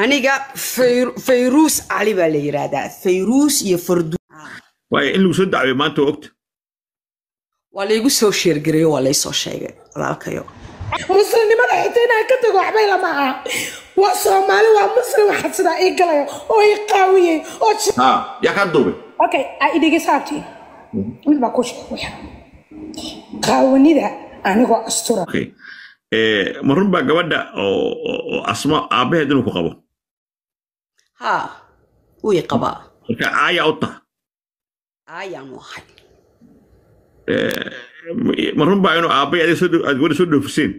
aniga fayruus cali baa la yiraahdaa fayruus iyo farduwaayo in lagu soo dacway maanta ogta waa laygu soo sheergareeyo waa laysoo sheegay walaalkayo muslimnimada xitaa inaan ka tago waxbay lama aha waa soomaali waa muslim waxaad ii galaya oo ii qaawiyey oo yaa ka duubay okay idhigisaabti wiil mhm. baa ku sheegaya qaawanida anigoo astura eh, ma runbaa gabadha oo asma aabbaheed ku qabo ha way qabaa marka aayaa u taha aayaan u ahay eh, ma inuu aabbay aad weli soo dhoofiseen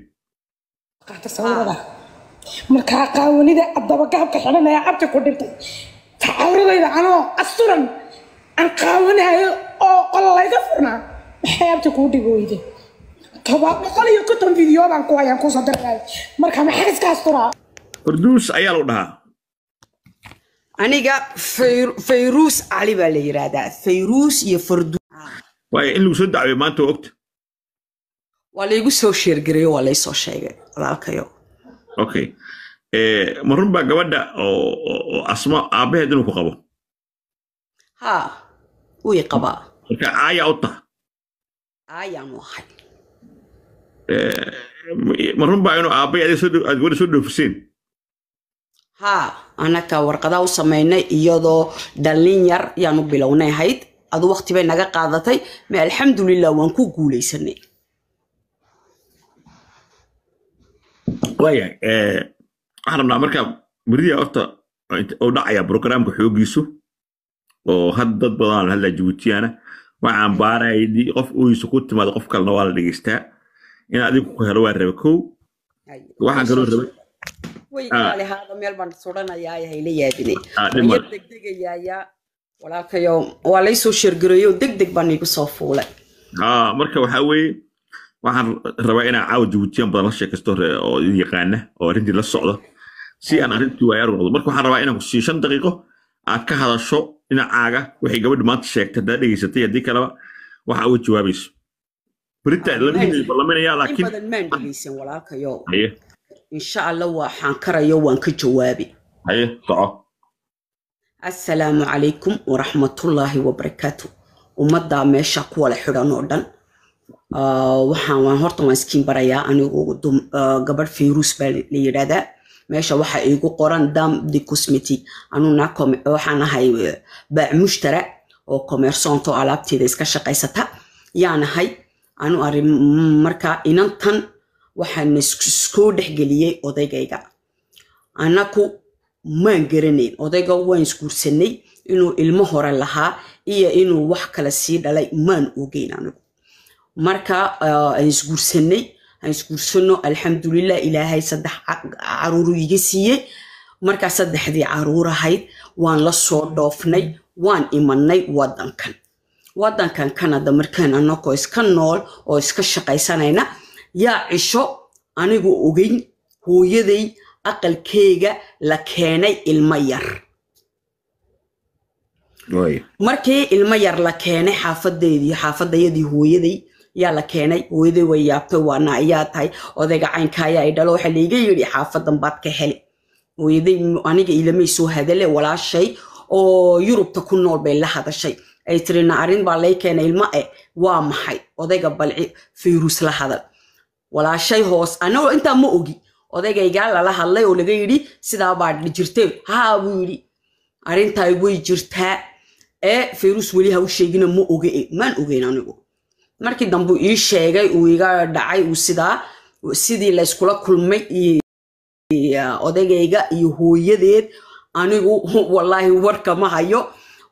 markaa qaawanida dabagaabka xidhanaya abti ku dhintay facawradayda anoo asturan aan qaawanahayo oo qol layga furnaa maxay abti kuu dhig weyde toban boqol iyo konton video baan ku hayaan kuusoo diraya marka maxay iska asturaa farduus ayaa lagu dhahaa aniga fayruus cali baa la yiraahdaa fayruus iyo farduwaayo in lagu soo dacway maanta ogta waa laygu soo sheergareeyo waa laysoo sheegay walaalkayo okay eh, ma baa gabadha oo asma aabaheed inuu ku qabo ha wii qabaa marka aayaa u taha aayaanu ahay eh, ma baa inuu aabahii aad gabadha soo dhoofiseen haa anaka warqadaa u samaynay iyadoo dhallin yar yaanu bilownay ahayd adu waqti bay naga qaadatay me alxamdulilah waan ku guulaysanay waayahay eh, waxaan rabnaa marka beriya horta u dhacayaa brograamka xoogiisu oo had dad badan la hadlaa jibuutiyana waa cambaaraya hadii qof ooyisu ku timaado qof kalena waa la dhegeystaa in adigu ku helo waa raba kow waxaan kaloo rabay way ilaalihaada meel marka waxaa weeye waxaan rabaa inaan caawa jabuutiyan badan la sheekaysto oo yaqaana oo arrintii la socdo si aan arrintii waayaar noqdo marka waxaan rabaa inaan sii shan daqiiqo aad ka hadasho dhinacaaga waxay gabadhi maanta sheegtay haddaad dhegeysatay haddii kaleba waxa uga jawaabayso berita labahiinay laakiin insha allah waa xankarayo waan ka jawaabi haye soco assalaamu calaykum waraxmatullaahi wabarakaatu ummadda meesha kuwala xidhan oo dhan ah, waxaan horta waan iskiin barayaa anigu ah, gabadh fayruus baa la yidhaahdaa meesha waxa iigu qoran dam de cosmetic anuna waxaan ahay baac mushtara oo commersoonto alaabteeda iska shaqaysata yaan ahay anu arrin markaa inantan waxaan iskoo dhexgeliyey odaygayga annaku maan garanayn odayga waan isguursanay inuu ilmo hore lahaa iyo inuu wax kale sii dhalay maan ogeyn anigu marka aan isguursanay aan isguursano alxamdulilah ilaahay saddex caruuru iga siiyey markaa saddexdii caruur ahayd waan la soo dhoofnay waan imanay wadankan waddankan kanada markaan annakoo iska nool oo iska shaqaysanayna yaa cisho anigu ogeyn hooyaday aqalkeega la keenay ilmo yar markii ilmo yar la keenay xaafadeedii xaafadayadii hooyaday yaa la keenay hooyaday way yaabtay waana ayaa tahay odayga caynka dhalo waxaa laiga yidhi xaafadan baad ka hele hooyaday aniga ilamay soo hadale walaashay oo yurubta ku nool bay la hadashay ay tirina arrin baa lay keenay ilmo e eh, waa maxay odayga balci fayrus la hadal walaashay hoos anagoo intaa ma ogi odagaygaa lala hadlay oo laga yidhi sidaabaa jirte haa buu yidhi arrintaay way jirtaa ee fayrus weli ha u sheegina ma oge maan ogeyn anigu markii dambe ii sheegay uu iga dhacay uu sidaa sidii layskula kulmay odagayga iyo hooyadeed anigu wallaahi warkama hayo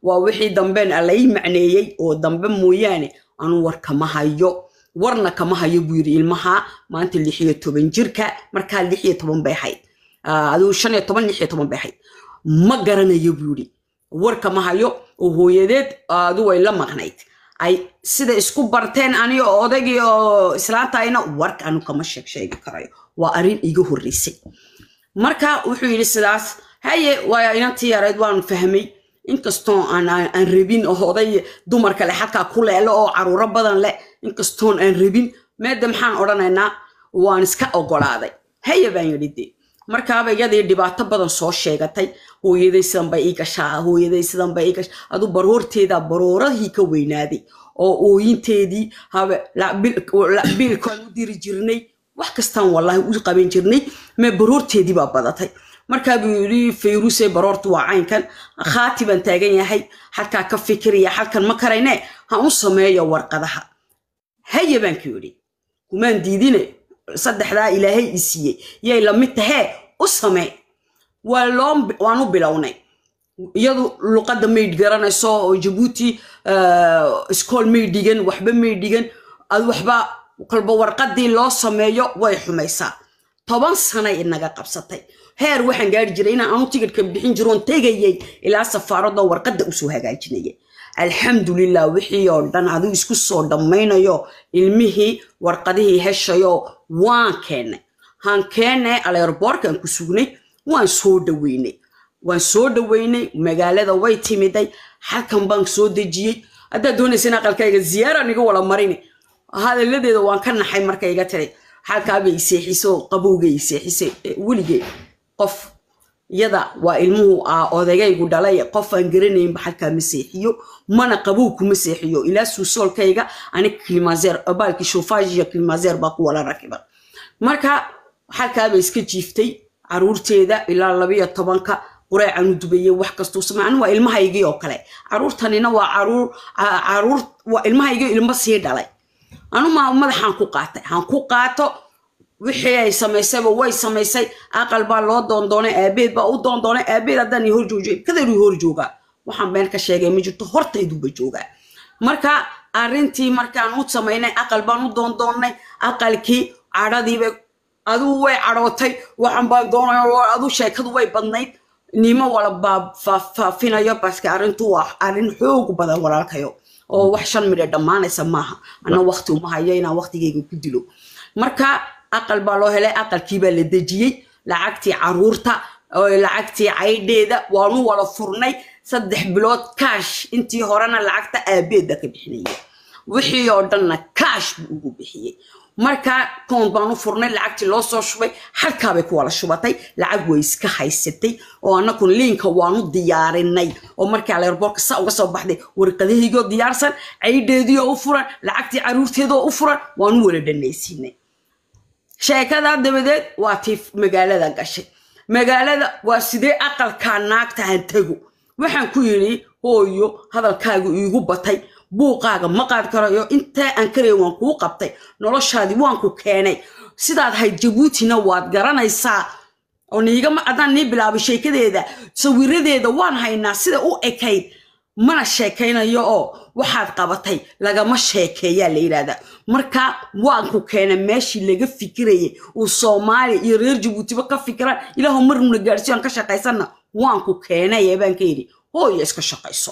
waa wixii dambeen alay macneeyey oo dambe mooyaane anuu warkama hayo warna kama hayo buu yidhi ilmaha maanta lix iyo toban jirka markaa lix iyo toban bay ahayd ah, aduu shan iyo toban lix iyo toban bay ahayd ma garanayo buu yidhi war kama hayo oo hooyadeed adigu ay la maqnayd ay sida isku barteen aniga oo odagii oo islaantayna warka anu kama sheegsheegi karayo waa arrin iga horreysay marka wuxuu yidhi sidaas haye waa inantii yareed waan fahmay inkastoo aan rabin ohoday oday dumarka le xagkaa ku leelo oo caruuro badan leh inkastoon aan rabin meedda maxaan odhanaynaa waan iska ogolaaday haya baan yidhi dee markaaba iyadii dhibaato badan soo sheegatay hooyaday sidan bay ii gashaa hooyaday sidan bay ii gashaa adu baroorteedaa barooradii ka weynaaday oo ooyinteedii bilkaan u diri jirnay wax kastaan wallaahi u qaban jirnay me baroorteediibaa badatay markaa buu yidhi fayruse baroortu waa caynkan khaati baan taagan yahay halkaa ka fikiriya xalkan ma karayne ha u sameeyo warqadaha haya baanku yidhi kumaan diidine saddexdaa ilaahay i siiyey yay lamid tahee u samee waan u bilownay iyadu luqadda may garanayso oo jabuuti eh, iskool may dhigan waxba may dhigan waxba kolba warqadii loo sameeyo way xumaysaa toban sanay inaga qabsatay heer waxaan gaari jiray inaan anu tigidhka bixin jiroon tegayay ilaa safaaradoo warqadda usoo hagaajinaya alxamdulilah wixii oo dhan aduu isku soo dhammaynayo ilmihii warqadihii heshayo waan keenay haan keennay aleerboorkan ku sugnay waan soo dhaweynay waan soo dhaweynay magaalada way timiday halkan baan soo dejiyey haddaad doonaysa in aqalkayga ziyaaran iga wala marini hadalladeeda waan ka naxay marka iga tiri xalkaabay iseexisoo qabowgay iseexisay weligee qof iyada waa ilmuhu ah dhalay qof aan garanaynba xalkaa maseexiyo mana qabuu ku maseexiyo ilaa suusoolkayga anig kilimazeer baalkii shufaajiya kilimazeer baa ku wala rakiban marka xalkaabay iska jiiftay caruurteeda ilaa labiyo tobanka qureecanu dubeeye wax kastuu samacna waa ilmahaygii oo kale caruurtanina waa caruur caruur waa ilmahaygii ilmo sii dhalay anuma madaxaan ku qaatay aan ku qaato wixii ay samaysayba way samaysay aqal baa loo doondoonay aabeed baa u doondoonay aabeed haddaan i horjoojiy kadeeru i waxaan been sheegay ma jirto hortayduba joogaa marka arrintii markaan u samaynay aqal baan u doondoonnay aqalkii cadhadiibay aduu way cadhootay waxaan baan doonaya adu sheekadu way badnayd nimo walba faafinayo baske arrintu waa arrin xoog badan walaalkayo oo wax shan midhe dhammaanaysa maaha ana waqti uma hayo inaan waqtigeyga ku dilo marka aqal baa loo helay aqalkiibaa la dejiyey lacagtii caruurta lacagtii caydheeda waanu wada furnay saddex bilood kaash intii horena lacagta aabeeda ka bixinaya wixii oo dhanna kaash buu ugu bixiyey markaa koond baanu furnay lacagtii loo soo shubay xadkaabay ku wada shubatay lacag way iska haysatay oo annakun liinka waanu diyaarinay oo markii aleerboorka saa uga soo baxday warqadahiigioo diyaarsan caydheediioo u furan lacagtii caruurteedoo u furan waanu wala dhanaysiinay sheekadan dabadeed waa tii magaalada gashay magaalada waa sidee aqalkaa naagtahan tago waxaan ku yidhi hooyo hadalkaagu iigu batay buuqaaga ma qaad karayo intaa aan karayo waan kuu qabtay noloshaadii waan ku keenay sidaad hay jabuutina waad garanaysaa oo niigama haddaan nii bilaabay sheekadeeda sawiradeeda waan haynaa sida u ekayd mana sheekaynayo oo waxaad qabatay lagama sheekeeyaa la yidhaahdaa marka waanku keena meeshii laga fikirayay uu soomaaliya iyo reer jabuutiba ka fikiraan ilaahu marnuna gaadhsiyo aan ka shaqaysanna waanku keenaya baan ka yidhi hooya iska shaqayso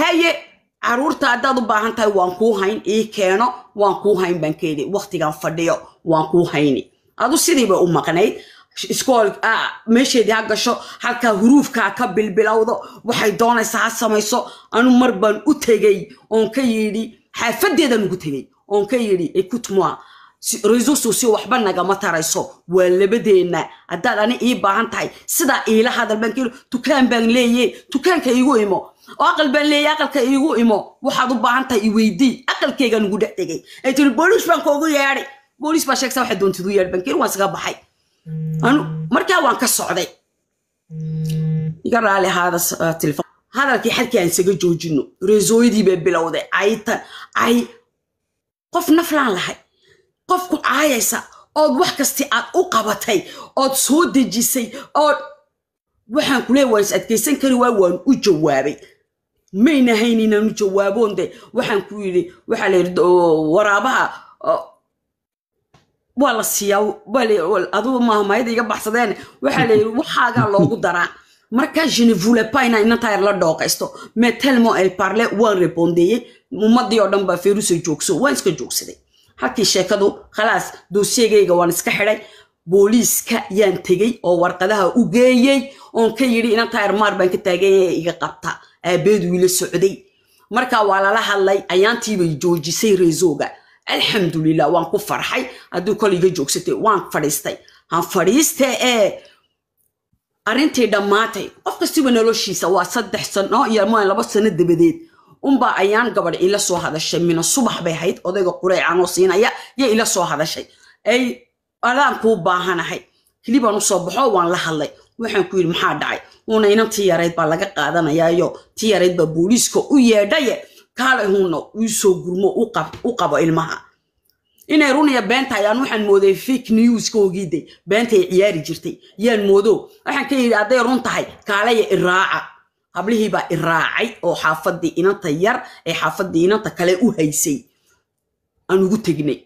haye caruurta haddaad u baahan tahay waan kuu hayn ii keeno waan kuu hayn baan ka yidhi wakhtigaan fadhiyo waan kuu hayni adu sidiiba u maqnayd Ah, meesheedii ha gasho halkaa huruufkaa ka bilbilowdo waxay doonaysaa ha samayso anu mar baan u tegay oon ka yidhi xaafadeedaan ugu tegey oon ka yidhi ekutmoa resursus waxba nagama tarayso waa labadeenna haddaad ani ii baahan tahay sidaa iila hadal baan dukaan baan leeye dukaanka iigu imo aqal baan leeya aqalka iigu imo waxaad u baahan tahay iweydii aqalkeygaan ugu dhex tegay ay tiri booliis baan koogu yeedhay booliis baa sheegsa waxa doontid u yeedh baan waan iska baxay markaa waan ka socday iga raali ahaada ah, hadalkii xadkii aan isaga joojino reesooyadii baa bilowday aytan ay qof naflaan lahay qof ku caayaysa ood wax kasti aad u qabatay ood soo dejisay ood waxaan ku leeya waan is adkaysan kari waa waan u jawaabay maynahayn inaan u jawaaboon de waxaan ku yidhi waxaa la yidhi waraabaha waa la siiyaa aduu maaha iga baxsadeen waxaa la yidhi waxaagaa loogu daraa marka je ne inantaayar la dhooqaysto metelmo tellement elle parlait waan rebondeeyey ummadii oo dhan baa ferusa joogso waan iska joogsaday halkii sheekadu khalaas doosiyegayga waan iska xidhay booliiska yaan tegey oo warqadaha u geeyey oon ka yidhi inantaayar maar baan ka taaganya iga qabta aabeedu ila socday marka waa lala hadlay ayaantiibay joojisay reesooga alxamdulilah waan ku farxay hadduu kol iga joogsatay waan fadhiistay han fadhiistee ee eh, arrintii dhammaatay qof kastiba noloshiisa waa saddex sano iyo laba sano dabadeed unbaa ayaan gabadh ila soo hadashay mina subax bay hayd odayga qureecanoo siinaya yay ila soo hadashay ay adaan baahanahay hilibaan usoo baxo waan la hadlay waxaan ku yidhi maxaa dhacay uuna inan ti yareyd baa laga qaadanayaayo ti yarayd baa booliiska u yeedhaye kaala inuuna iisoo gurmo u qabo ilmaha inay runiya beenta ayaan waxaan mooday fake newska ogiiday beentay ciyaari jirtay yaan moodo waxaan ka yidhi hadday run tahay kaalaya iraaca hablihiibaa iraacay oo xaafadii inanta yar ee xaafadii inanta kale u haysay aan ugu tegnay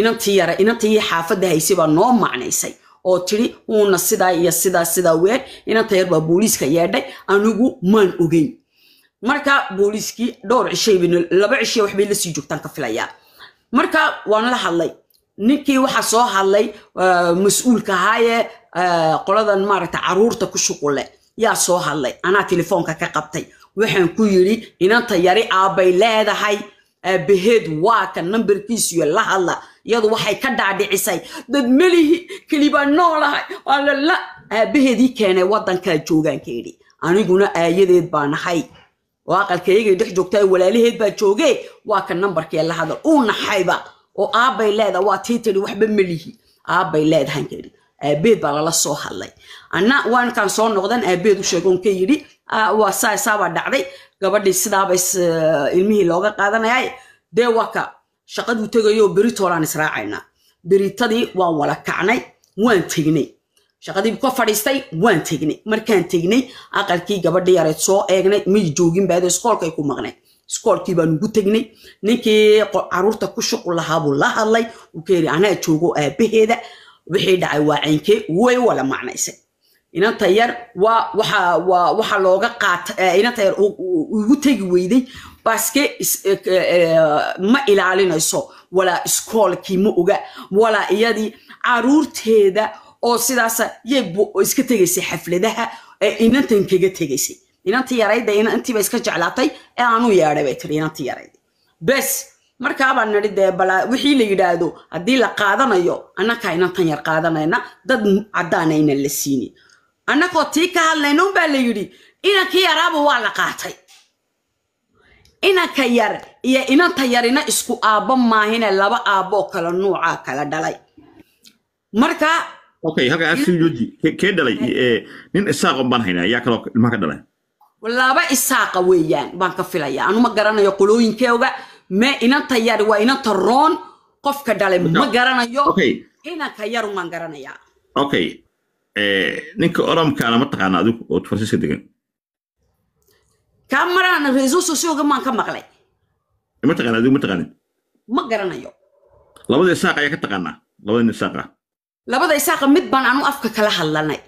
inantii yare inantii xaafadda haysay baa noo macnaysay oo tidhi uuna sidaa iyo sidaa sidaa weer inanta yar baa booliiska yeedhay anigu maan ogeyn marka booliiskii dhowr cishay laba cishiya waxbay la joogtaan ka filayaa marka waan la hadlay ninkii waxaa soo hadlay eh, mas-uulka ahaayee eh, qoladan maaragta caruurta ku shuqulle yaa soo hadlay anaa telefoonka ka qabtay waxaan ku yidhi inanta yari aabbay leedahay aabaheed eh, waaka ka la hadla iyadu waxay ka dhaadhicisay dad melihi kelibaa noolahay aalala aabaheedii keenay waddankaa joogaanka aniguna aayadeed baanahay oo aqalkaygay dhex joogtaa walaalaheed baa jooge waa ka nambarkee la hadal uu naxayba oo aabbay leeda waa tii waxba melihi aabbay leedahan aabeed baa lala soo hadlay ana waankaan soo noqdan aabeed u sheegoon ka yidhi saasaabaa dhacday gabadhii sidaabay eh, ilmihii looga qaadanayaa dee waka shaqaduu tegayoo beritooraan israacaynaa beritadii waan wala kacnay waan tegnay shaqadiibu ka fadhiistay waan tegnay markaan tegnay aqalkii gabadhi yareed soo eegnay may joogin baado iskoolkay ku maqnay iskoolkii baan ugu tegnay ninkii caruurta ku shuqul lahaa buu la hadlay uu ka yidhi anaa joogo aabaheeda wixii dhacay waa caynkee way wala macnaysay inanta yar waa waxaa waa waxa looga qaata inanta yar ugu tegi weyday baske ma ilaalinayso walaa iskoolkii ma oga walaa iyadii caruurteeda oo sidaasa yiska tegaysay xafladaha ee inantan kaga tegaysay inanti yarayda inantiiba iska jeclaatay ee aanuu yeedhay bay tii inanti yarayda bes markaabaa nidhi dee balaa wixii la yidhaahdo haddii la qaadanayo annakaa inantan yar qaadanayna dad caddaana la siinin annakoo tii ka hadlayna unbaa la yidhi inankii yaraaba waa la qaatay inanka yar iyo inanta yarina isku aabbo maahine laba aabboo kale nuucaa kala dhalay marka okay halkaa suyuji kee dhalay nin isaaqon baan haynaa yaa kaloo ilmaha ka dhalay laba isaaqa weeyaan baan ka filaya anu ma garanayo qolooyinkeoga me inanta yar waa inanta roon qofka dhalay ma garanayo inanka yarun baan garanayaa okay ninka oromkaana ma taqaana adigu oo faransiiska degan kaa maraan sosioga maan ka maqlay ma taqaana adigu ma taqaanin ma garanayo labada isaaqa ayaa ka taqaanaa labada isaaqa labada isaaqa mid baan anu afka kala hadlanay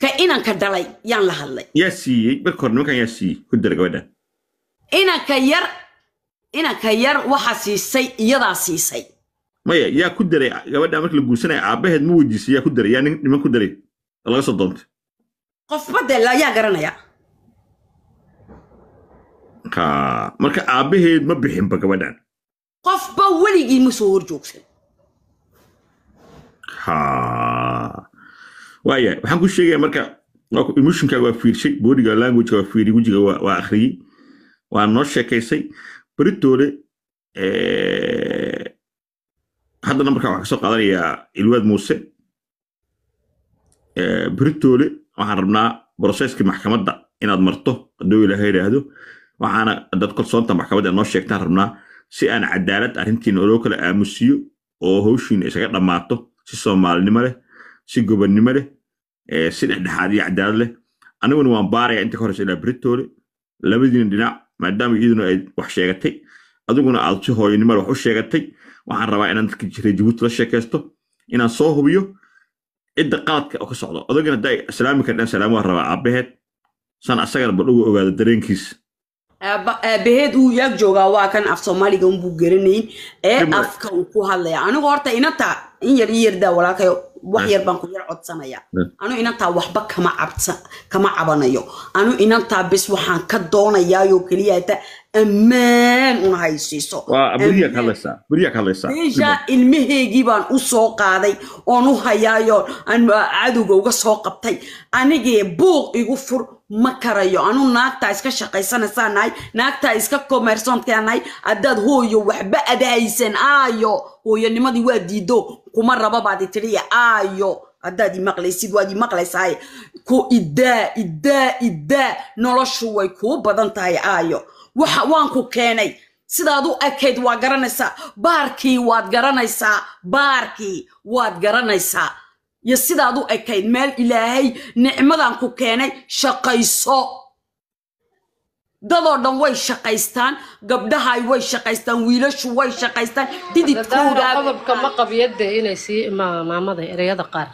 ka inanka dhalay yaan la hadlay yaa siiyey marka hore nimankan yaa siiyey hurdala gabadhan inanka yar inanka yar waxaa siisay iyadaa siisay maya yaa ku daray gabadha marka la guursanaya aabaheed ma weydiisay yaa ku daray yaa niman ku daray laga soo doontay qofba dee ayaa garanaya marka aabbaheed ma bixinba gabadhan qofba weligii ma soo hor joogsan waaya waxaan ku sheegaya marka emotionkaaga waa fiirshay boodiga languageka waa fiiriy wejiga waa akhriyey waa noo sheekaysay beritoole haddana marka waxaan kasoo qaadanayaa ilwaad muuse beritoole waxaan rabnaa brosesskii maxkamadda inaad marto hadduu ilaaha idhaahdo waxaana adaad kalsoonta maxkamadda noo sheegtaan rabnaa si aan cadaalad arrintiina loo kala aamusiyo oo howshiina isaga dhammaato si soomaalinimo leh si gobonnimo leh si dhexdhexaad iyo cadaalad leh aniguna waan baaraya inta ka horeysa ilaa beritoole labadiina dhinac maadaama iyaduna ay wax sheegatay adiguna aad si hooyanimada wax u sheegatay waxaan rabaa inaan dadka jiray jabuuti la sheekaysto inaan soo hubiyo cidda qaladka oo ka socdo odagan haddaa islaamika dhan salaam waa rabaa aabaheed san asagana bal badhugu ogaado dareenkiisa aabaheed eh, eh, uu yaag joogaa waa kan af soomaaliga unbuu garanayn ee eh, afka uu ku hadlaya anigu horta inata in yar i yardaa walaalkayo wax yar baan ku yar codsanaya mm. anu inantaa waxba kama cabsa kama cabanayo anu inantaa bis waxaan ka doonayaayoo keliya ammaan una haysiiso meesha ilmaheygii baan u soo qaaday oon u hayaayo cadowga uga soo qabtay anigee buuq igu fur ma karayo anu naagtaa iska shaqaysanaysaa nahay naagtaa iska komersoonkaa haddaad hooyo waxba ada aayo hooyonimadii waa diido kuma rabo baad itidhi aayo haddaad imaqlaysid waad imaqlaysaaye ku idaa idaa idaa noloshu way kuu badan tahay aayo waxa waan ku keenay sidaad u ekayd waa garanaysaa baarkii waad garanaysaa baarkii waad garanaysaa iyo sidaad u ekayd meel ilaahay nicmadan ku keenay shaqayso دلو دم وي شقيستان قبدها هاي وي شقيستان ويلش وي شقيستان تدي تقول هذا قضب كم قب يد إلى سي ما ما ماذا رياض قار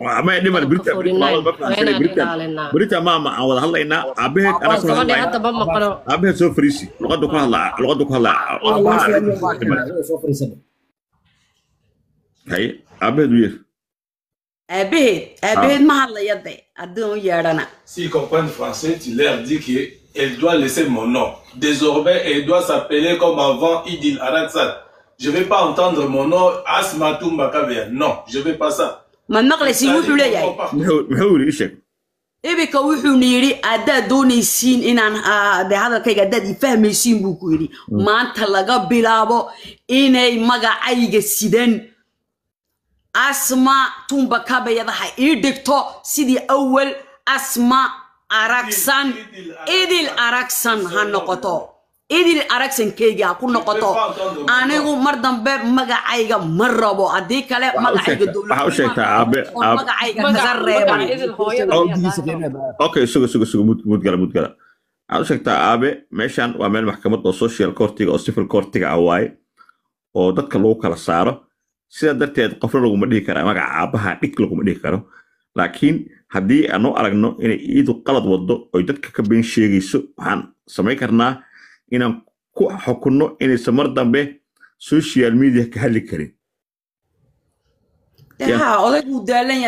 ما يدي ما بريتا بريتا بريتا ما ما أول هلا هنا أبيه أنا سمعت ما يحط بام مقر أبيه سو فريسي لقد دك هلا لقد دك هلا هاي أبيه دوير أبيه أبيه ما هلا يدي أدون يارنا سي كومبان فرنسي تلير دي كي elle doit laisser mon nom. Désormais, elle doit s'appeler comme avant Idil Araksat. Je ne vais pas entendre mon nom Asmatum Bakavea. Non, je ne vais pas ça. ebeka wuxuuna yidhi addaad doonaysiin inaan de hadalkayga addaad i fahmaysiin buu ku yidhi maanta laga bilaabo inay magacayga sidan asma tumba kabayadaha ii dhigto sidii awal asma aragsan idil aragsan ha noqoto idil aragsankayga ha ku noqoto anigu mar dambe magacayga ma rabo haddii kale magacayga aabe meeshan waa meel maxkamad oo social kortiga oo civil kortiga ah waaye oo dadka lagu kala saaro sidaa darteed qofna laguma dhihi karaa magaca aabaha dhig laguma dhihi karo laakiin haddii aanu aragno inay iidu qalad waddo oy dadka ka been sheegayso waxaan samayn karnaa inaan ku xukunno inaysan mar dambe social media ka hadli karin odaguu daalan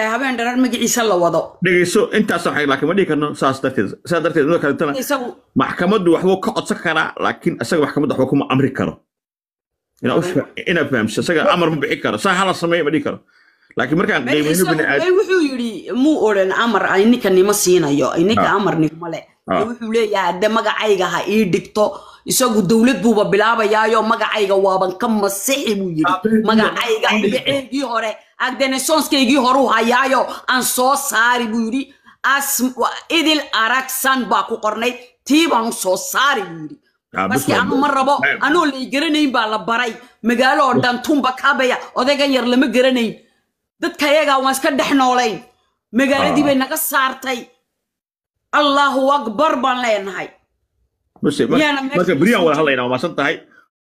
maxkamaddu waxbuu ka codsan karaa laakiin isaga maxkamadda waxba kuma amri karo inaad fahamso isaga amar ma bixi karo saa hala sameeya ma dhihi karo laakiin markaan qiimayno biniaadam wuxuu yidhi muu odhan amar ininka nima siinayo ininka ah. amar nigma leh ah. wuxuu leeyahay hadde magacayga ha ii dhigto isagu dowlad buuba bilaabayaayo magacayga waaban ka masixi buu yidhi ah, magacayga magaceygii hore agdenesonskaygii horuu hayaayo aan soo saari buu yidhi idil aragsan baa ku qornay tii baan soo saari buu yidhi baski anu ma rabo anoo lay garanayn baa la baray magaalo oo dhan tumba odaygan yar lama garanayn dadkayagaa waan iska dhex noolayn magaaladii ah. bay naga saartay allahu akbar baan leenahay marka beriyan wada hadlaynaa waa maasan tahay